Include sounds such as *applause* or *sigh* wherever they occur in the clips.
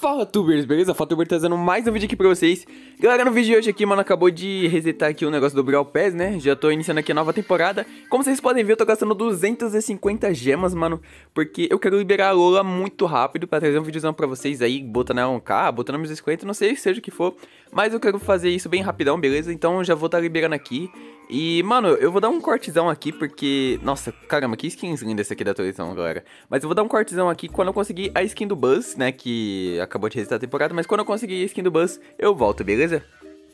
Fala tubers, beleza? Fala tuber trazendo mais um vídeo aqui pra vocês Galera, no vídeo de hoje aqui, mano, acabou de resetar aqui o negócio do Brawl Pass, né? Já tô iniciando aqui a nova temporada Como vocês podem ver, eu tô gastando 250 gemas, mano Porque eu quero liberar a Lola muito rápido pra trazer um videozão pra vocês aí Botando ela 1k, botando meus 50, não sei, seja o que for Mas eu quero fazer isso bem rapidão, beleza? Então já vou tá liberando aqui e, mano, eu vou dar um cortezão aqui porque. Nossa, caramba, que skins linda essa aqui da atualização, galera. Mas eu vou dar um cortezão aqui quando eu conseguir a skin do Buzz, né? Que acabou de resistir a temporada, mas quando eu conseguir a skin do Buzz, eu volto, beleza?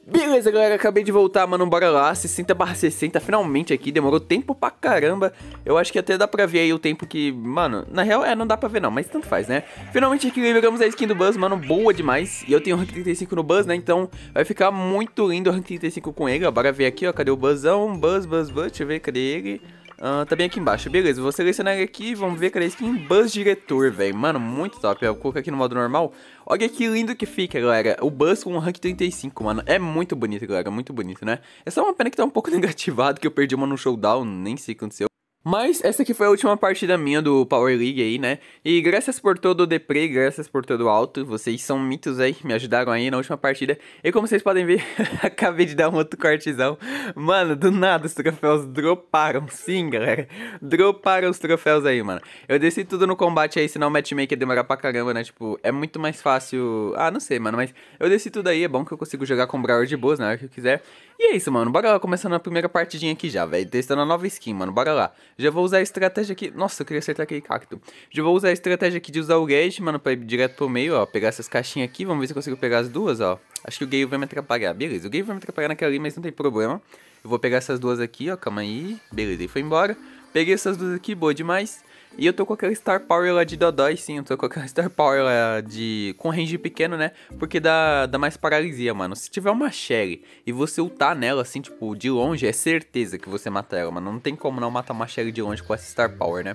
Beleza, galera, acabei de voltar, mano, bora lá, 60 barra 60, finalmente aqui, demorou tempo pra caramba, eu acho que até dá pra ver aí o tempo que, mano, na real, é, não dá pra ver não, mas tanto faz, né? Finalmente aqui liberamos a skin do Buzz, mano, boa demais, e eu tenho rank 35 no Buzz, né, então vai ficar muito lindo o rank 35 com ele, ó, bora ver aqui, ó, cadê o Buzzão, Buzz, Buzz, Buzz, deixa eu ver, cadê ele... Uh, tá bem aqui embaixo. Beleza, vou selecionar aqui vamos ver, cara, skin Buzz Diretor, velho. Mano, muito top. Eu coloco aqui no modo normal. Olha que lindo que fica, galera. O Buzz com rank 35, mano. É muito bonito, galera. Muito bonito, né? É só uma pena que tá um pouco *laughs* negativado, que eu perdi uma no showdown. Nem sei o que aconteceu. Mas essa aqui foi a última partida minha do Power League aí, né? E graças por todo o Depre, graças por todo o alto. Vocês são mitos aí, me ajudaram aí na última partida. E como vocês podem ver, *laughs* acabei de dar um outro cortezão. Mano, do nada os troféus droparam. Sim, galera. Droparam os troféus aí, mano. Eu desci tudo no combate aí, senão o matchmaker demora pra caramba, né? Tipo, é muito mais fácil. Ah, não sei, mano. Mas eu desci tudo aí. É bom que eu consigo jogar com o Brower de boas na hora que eu quiser. E é isso, mano. Bora lá começando a primeira partidinha aqui já, velho. Testando a nova skin, mano. Bora lá. Já vou usar a estratégia aqui. Nossa, eu queria acertar aquele cacto. Já vou usar a estratégia aqui de usar o gate, mano, pra ir direto pro meio, ó. Pegar essas caixinhas aqui. Vamos ver se eu consigo pegar as duas, ó. Acho que o Gale vai me atrapalhar. Beleza, o Gale vai me atrapalhar naquela ali, mas não tem problema. Eu vou pegar essas duas aqui, ó. Calma aí. Beleza, ele foi embora. Peguei essas duas aqui, boa demais. E eu tô com aquele Star Power lá de Dodói, sim, eu tô com aquele *laughs* Star Power lá de. com range pequeno, né? Porque dá, dá mais paralisia, mano. Se tiver uma Sherry e você ultar nela, assim, tipo, de longe, é certeza que você mata ela, mano. Não tem como não matar uma Sherry de longe com essa Star Power, né?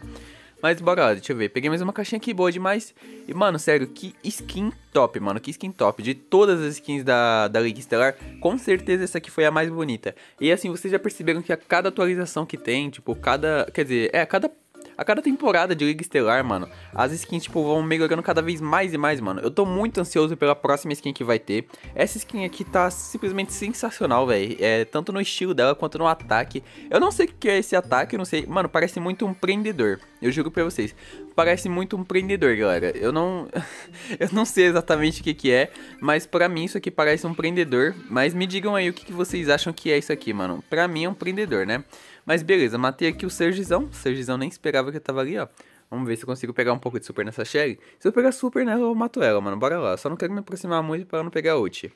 Mas bora lá, deixa eu ver. Peguei mais uma caixinha aqui, boa demais. E, mano, sério, que skin top, mano. Que skin top. De todas as skins da, da League Estelar, com certeza essa aqui foi a mais bonita. E, assim, vocês já perceberam que a cada atualização que tem, tipo, cada... Quer dizer, é, a cada a cada temporada de Liga Estelar, mano, as skins, tipo, vão melhorando cada vez mais e mais, mano. Eu tô muito ansioso pela próxima skin que vai ter. Essa skin aqui tá simplesmente sensacional, velho. É, tanto no estilo dela quanto no ataque. Eu não sei o que é esse ataque, eu não sei. Mano, parece muito um prendedor. Eu juro pra vocês. Parece muito um prendedor, galera. Eu não. *laughs* eu não sei exatamente o que, que é, mas pra mim isso aqui parece um prendedor. Mas me digam aí o que, que vocês acham que é isso aqui, mano. Pra mim é um prendedor, né? Mas beleza, matei aqui o Sergizão. Sergizão nem esperava que eu tava ali, ó. Vamos ver se eu consigo pegar um pouco de super nessa Sherry. Se eu pegar super nela, eu mato ela, mano. Bora lá. Só não quero me aproximar muito pra não pegar ult.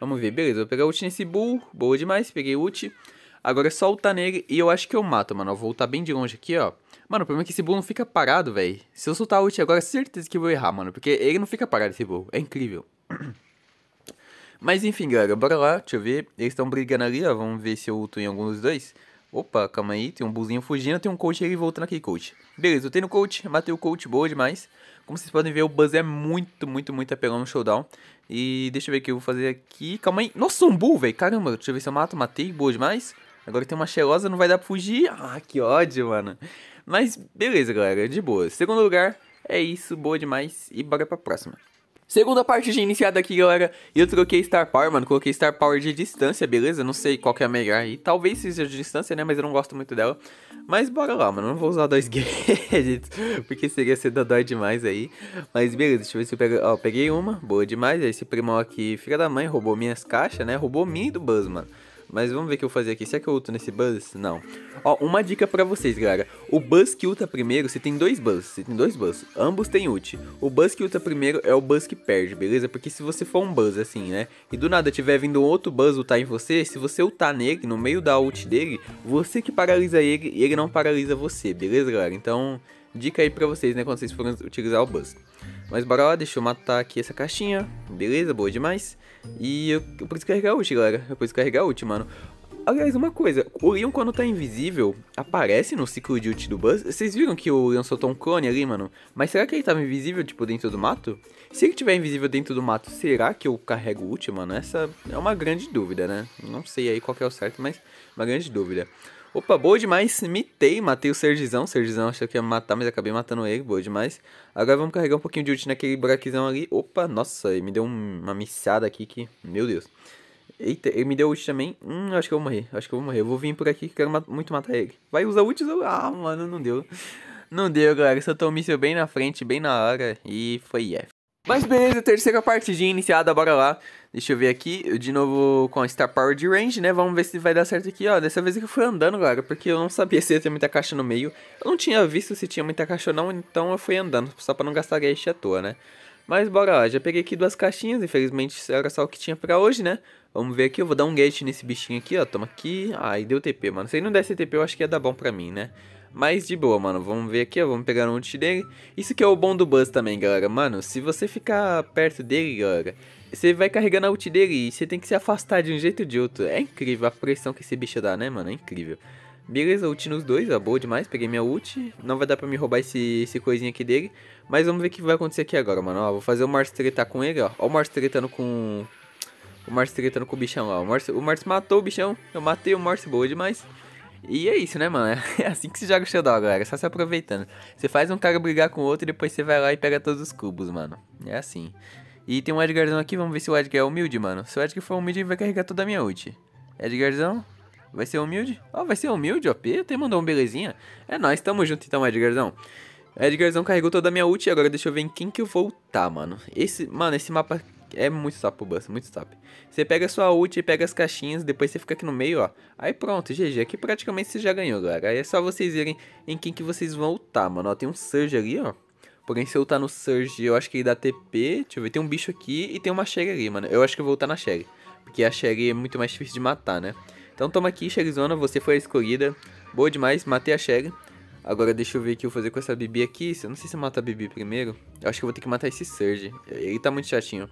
Vamos ver, beleza. Vou pegar ult nesse Bull. Boa demais, peguei ult. Agora é só ultar nele e eu acho que eu mato, mano. Eu vou ultar bem de longe aqui, ó. Mano, o problema é que esse Bull não fica parado, velho. Se eu soltar ult agora, certeza que eu vou errar, mano. Porque ele não fica parado, esse Bull. É incrível. *clears throat* Mas enfim, galera. Bora lá. Deixa eu ver. Eles estão brigando ali, ó. Vamos ver se eu ulto em algum dos dois. Opa, calma aí, tem um buzinho fugindo, tem um coach aí voltando aqui, coach. Beleza, eu tenho coach, matei o coach, boa demais. Como vocês podem ver, o Buzz é muito, muito, muito apelão no showdown. E deixa eu ver o que eu vou fazer aqui. Calma aí. Nossa, um bull, velho. Caramba, deixa eu ver se eu mato. Matei, boa demais. Agora tem uma cheirosa, não vai dar pra fugir. Ah, que ódio, mano. Mas beleza, galera, de boa. Segundo lugar, é isso, boa demais. E bora pra próxima. Segunda parte de iniciada aqui, galera. Eu troquei Star Power, mano. Coloquei Star Power de distância, beleza? Não sei qual que é a melhor aí. Talvez seja de distância, né? Mas eu não gosto muito dela. Mas bora lá, mano. Não vou usar dois *laughs* gadgets, porque seria ser dodói demais aí. Mas beleza, deixa eu ver se eu pego... Ó, peguei uma. Boa demais. Esse primão aqui, filha da mãe, roubou minhas caixas, né? Roubou minha e do Buzz, mano. Mas vamos ver o que eu vou fazer aqui. Será que eu ulto nesse Buzz? Não. Ó, uma dica pra vocês, galera. O Buzz que ulta primeiro, você tem dois Buzz. Você tem dois Buzz. Ambos têm ult. O Buzz que ulta primeiro é o Buzz que perde, beleza? Porque se você for um Buzz assim, né? E do nada tiver vindo outro Buzz ultar em você, se você ultar nele, no meio da ult dele, você que paralisa ele e ele não paralisa você, beleza, galera? Então, dica aí pra vocês, né? Quando vocês forem utilizar o Buzz. Mas bora lá, deixa eu matar aqui essa caixinha. Beleza, boa demais. E eu, eu preciso carregar ult, galera. Eu preciso carregar ult, mano. Aliás, uma coisa, o Leon quando tá invisível, aparece no ciclo de ult do Buzz. Vocês viram que o Leon soltou um clone ali, mano? Mas será que ele tava invisível, tipo, dentro do mato? Se ele tiver invisível dentro do mato, será que eu carrego ult, mano? Essa é uma grande dúvida, né? Não sei aí qual que é o certo, mas uma grande dúvida. Opa, boa demais. Mitei, matei o Sergizão. Sergizão achou que ia matar, mas acabei matando ele. Boa demais. Agora vamos carregar um pouquinho de ult naquele buraquizão ali. Opa, nossa, ele me deu uma missada aqui que... Meu Deus. Eita, ele me deu ult também. Hum, acho que eu vou morrer. Acho que eu vou morrer. Eu vou vir por aqui que quero muito matar ele. Vai usar ult? Ah, mano, não deu. Não deu, galera. Só tô um míssil bem na frente, bem na hora. E foi F. Mas beleza, terceira partidinha iniciada, bora lá. Deixa eu ver aqui, de novo com a Star Power de Range, né? Vamos ver se vai dar certo aqui, ó. Dessa vez que eu fui andando, galera, porque eu não sabia se ia ter muita caixa no meio. Eu não tinha visto se tinha muita caixa ou não, então eu fui andando, só pra não gastar gaste à toa, né? Mas bora lá, já peguei aqui duas caixinhas, infelizmente era só o que tinha pra hoje, né? Vamos ver aqui, eu vou dar um gate nesse bichinho aqui, ó, toma aqui. Ai, deu TP, mano. Se ele não desse TP, eu acho que ia dar bom pra mim, né? Mas de boa, mano. Vamos ver aqui, ó. Vamos pegar um ult dele. Isso que é o bom do Buzz também, galera. Mano, se você ficar perto dele, galera, você vai carregando a ult dele e você tem que se afastar de um jeito ou de outro. É incrível a pressão que esse bicho dá, né, mano? É incrível. Beleza, ult nos dois, ó, boa demais, peguei minha ult. Não vai dar pra me roubar esse, esse coisinha aqui dele. Mas vamos ver o que vai acontecer aqui agora, mano. Ó, vou fazer o Mars tretar com ele, ó. Ó o Mars tretando com... O Mars tretando com o bichão, ó. O Mars, o Mars matou o bichão, eu matei o Mars, boa demais. E é isso, né, mano? *laughs* É assim que se joga o Shadow, galera. Só se aproveitando. Você faz um cara brigar com o outro e depois você vai lá e pega todos os cubos, mano. É assim. E tem um Edgarzão aqui, vamos ver se o Edgar é humilde, mano. Se o Edgar for humilde, ele vai carregar toda a minha ult. Edgarzão, vai ser humilde? Ó, oh, vai ser humilde, OP. Até mandou um belezinha. É nóis, tamo junto então, Edgarzão. Edgarzão carregou toda a minha ult e agora deixa eu ver em quem que eu vou tá mano. Esse, mano, esse mapa é muito top o Buster, muito top. Você pega a sua ult e pega as caixinhas, depois você fica aqui no meio, ó. Aí pronto, GG. Aqui praticamente você já ganhou, galera. Aí é só vocês verem em quem que vocês vão ultar, mano. Ó, tem um Surge ali, ó. Porém, se eu ultar no Surge, eu acho que ele dá TP. Deixa eu ver, tem um bicho aqui e tem uma Sherry ali, mano. Eu acho que eu vou ultar na Sherry. Porque a Sherry é muito mais difícil de matar, né? Então toma aqui, Sherryzona, você foi a escolhida. Boa demais, matei a Sherry. Agora deixa eu ver o que eu vou fazer com essa Bibi aqui. Eu não sei se eu mato a Bibi primeiro. Eu acho que eu vou ter que matar esse Surge. Ele tá muito chatinho.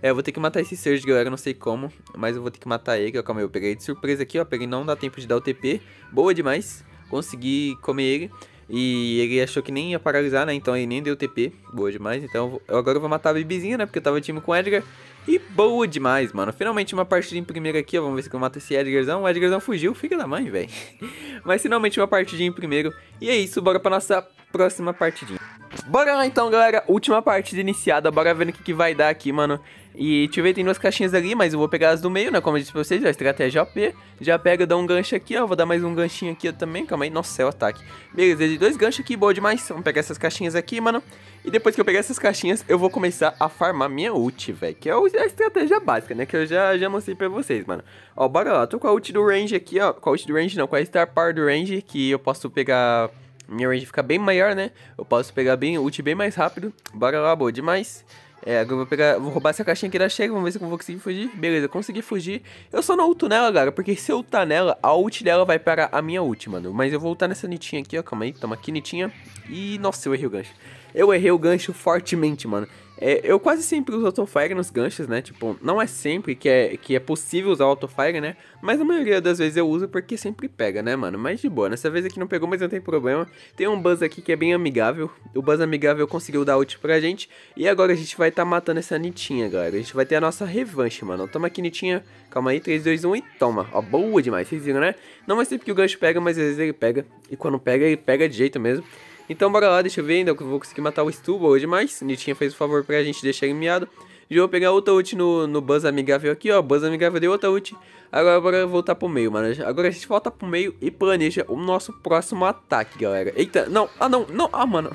É, eu vou ter que matar esse Surge, galera. Não sei como. Mas eu vou ter que matar ele. calma aí, eu peguei de surpresa aqui, ó. Peguei, não dá tempo de dar o TP. Boa demais. Consegui comer ele. E ele achou que nem ia paralisar, né? Então ele nem deu TP. Boa demais. Então eu agora vou matar a Bibizinha, né? Porque eu tava time com o Edgar. E boa demais, mano. Finalmente uma partida em primeiro aqui, ó. Vamos ver se eu mato esse Edgarzão. O Edgarzão fugiu, fica da mãe, velho. *laughs* Mas finalmente uma partidinha em primeiro. E é isso, bora pra nossa próxima partidinha. Bora lá então, galera. Última partida iniciada. Bora ver o que, que vai dar aqui, mano. E deixa eu ver, tem duas caixinhas ali, mas eu vou pegar as do meio, né? Como eu disse pra vocês, a estratégia OP. Já pega, dá um gancho aqui, ó. Vou dar mais um ganchinho aqui também. Calma aí. Nossa, é o ataque. Beleza, é de dois ganchos aqui, boa demais. Vamos pegar essas caixinhas aqui, mano. E depois que eu pegar essas caixinhas, eu vou começar a farmar minha ult, velho. Que é, é a estratégia básica, né? Que eu já, já mostrei pra vocês, mano. Ó, bora lá. Tô com a ult do range aqui, ó. Com a ult do range não, com a Star Power do range, que eu posso pegar minha range fica bem maior, né? Eu posso pegar bem, ult bem mais rápido. Bora lá, boa demais. É, agora eu vou pegar, vou roubar essa caixinha aqui da Chega, vamos ver se eu vou conseguir fugir. Beleza, consegui fugir. Eu só não ulto nela, galera, porque se eu ultar nela, a ult dela vai para a minha ult, mano. Mas eu vou ultar nessa nitinha aqui, ó, calma aí, toma aqui, nitinha. E, nossa, eu errei o gancho. Eu errei o gancho fortemente, mano. É, eu quase sempre uso autofire nos ganchos, né? Tipo, não é sempre que é, que é possível usar autofire, né? Mas a maioria das vezes eu uso porque sempre pega, né, mano? Mas de boa, nessa né? vez aqui não pegou, mas não tem problema. Tem um buzz aqui que é bem amigável. O buzz amigável conseguiu dar ult pra gente. E agora a gente vai estar tá matando essa Nitinha, galera. A gente vai ter a nossa revanche, mano. Toma aqui, Nitinha. Calma aí, 3, 2, 1 e toma. Ó, boa demais, vocês viram, né? Não é sempre que o gancho pega, mas às vezes ele pega. E quando pega, ele pega de jeito mesmo. Então bora lá, deixa eu ver ainda, eu vou conseguir matar o Stubble hoje, mas Nitinha fez o favor pra gente deixar ele miado. E eu vou pegar outra ult no, no Buzz Amigável aqui, ó, Buzz Amigável deu outra ult. Agora bora voltar pro meio, mano. Agora a gente volta pro meio e planeja o nosso próximo ataque, galera. Eita, não, ah não, não, ah mano.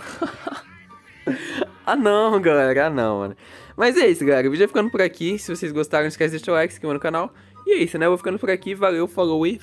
*laughs* ah não, galera, ah não, mano. Mas é isso, galera, o vídeo é ficando por aqui. Se vocês gostaram, não esquece de deixar o like, se inscrever no canal. E é isso, né, eu vou ficando por aqui, valeu, falou e...